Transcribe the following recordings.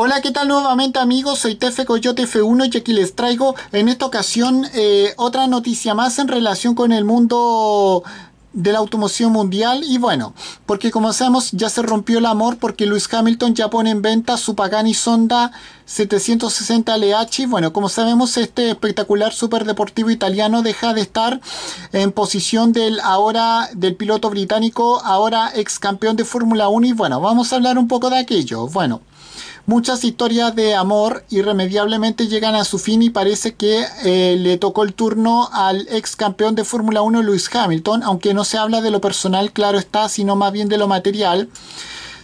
Hola, ¿qué tal nuevamente amigos? Soy Tefe Coyote F1 y aquí les traigo en esta ocasión eh, otra noticia más en relación con el mundo de la automoción mundial y bueno, porque como sabemos ya se rompió el amor porque Lewis Hamilton ya pone en venta su Pagani Sonda 760 LH bueno, como sabemos este espectacular superdeportivo italiano deja de estar en posición del ahora del piloto británico, ahora ex campeón de Fórmula 1 y bueno, vamos a hablar un poco de aquello. Bueno, Muchas historias de amor irremediablemente llegan a su fin y parece que eh, le tocó el turno al ex campeón de Fórmula 1 Lewis Hamilton, aunque no se habla de lo personal, claro está, sino más bien de lo material.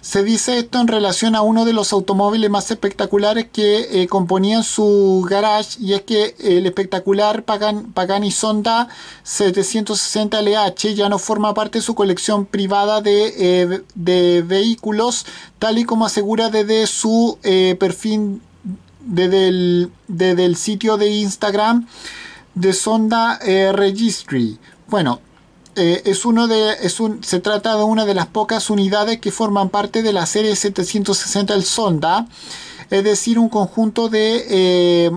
Se dice esto en relación a uno de los automóviles más espectaculares que eh, componían su garage y es que el espectacular Pagani Sonda 760 LH ya no forma parte de su colección privada de, eh, vehículos, tal y como asegura desde su eh, perfil, desde el, desde el, sitio de Instagram de Sonda Registry. Bueno, eh, es uno de, es un, se trata de una de las pocas unidades que forman parte de la serie 760 del Sonda, es decir, un conjunto de, eh,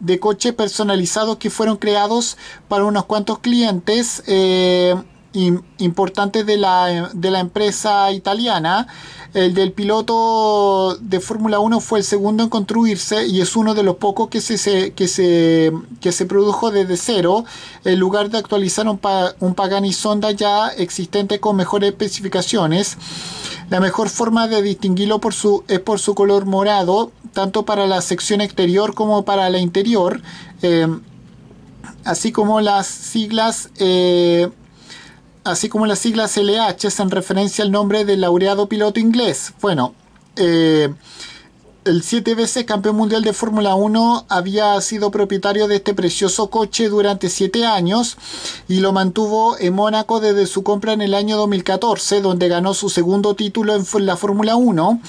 de coches personalizados que fueron creados para unos cuantos clientes. Eh, Importante de la, empresa italiana. El del piloto de Fórmula 1 fue el segundo en construirse y es uno de los pocos que se, que se, se produjo desde cero, en lugar de actualizar un, Pagani Sonda ya existente con mejores especificaciones. La mejor forma de distinguirlo por su, es por su color morado, tanto para la sección exterior como para la interior, eh, así como las siglas. Eh, así como las siglas LH, en referencia al nombre del laureado piloto inglés. Bueno, eh, el siete veces campeón mundial de Fórmula 1, había sido propietario de este precioso coche durante siete años y lo mantuvo en Mónaco desde su compra en el año 2014, donde ganó su segundo título en la Fórmula 1.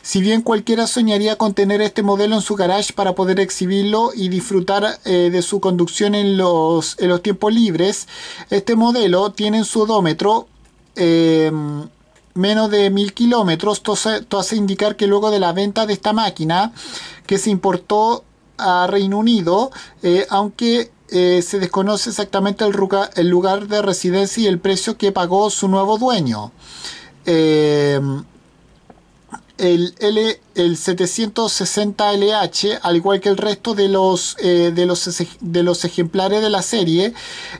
Si bien cualquiera soñaría con tener este modelo en su garage para poder exhibirlo y disfrutar eh, de su conducción en los, los tiempos libres, este modelo tiene en su odómetro em, menos de mil kilómetros. Esto hace indicar que luego de la venta de esta máquina que se importó a Reino Unido, eh, aunque eh, se desconoce exactamente el, lugar de residencia y el precio que pagó su nuevo dueño. Eh, el, L, el 760LH, al igual que el resto de los, eh, de los, de los ejemplares de la serie,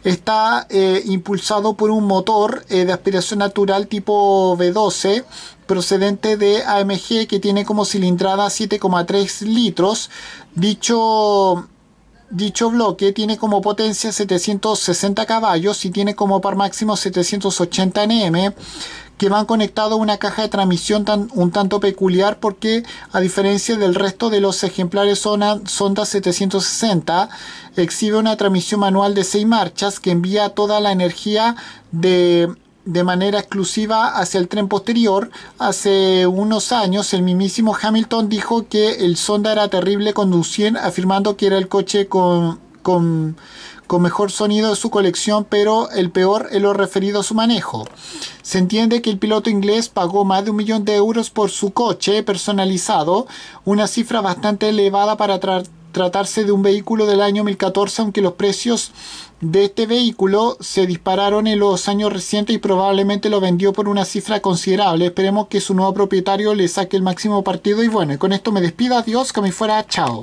está eh, impulsado por un motor eh, de aspiración natural tipo V12 procedente de AMG que tiene como cilindrada 7,3 litros. Dicho Dicho bloque tiene como potencia 760 caballos y tiene como par máximo 780 Nm que van conectado a una caja de transmisión tan, un tanto peculiar porque a diferencia del resto de los ejemplares Sonda, Sonda 760 exhibe una transmisión manual de 6 marchas que envía toda la energía de de manera exclusiva hacia el tren posterior. Hace unos años el mismísimo Hamilton dijo que el Sonda era terrible conducir, afirmando que era el coche con, con, mejor sonido de su colección, pero el peor en lo referido a su manejo. Se entiende que el piloto inglés pagó más de un millón de euros por su coche personalizado, una cifra bastante elevada para tratarse de un vehículo del año 2014, aunque los precios de este vehículo se dispararon en los años recientes y probablemente lo vendió por una cifra considerable. Esperemos que su nuevo propietario le saque el máximo partido y bueno, con esto me despido, adiós, que me fuera, chao.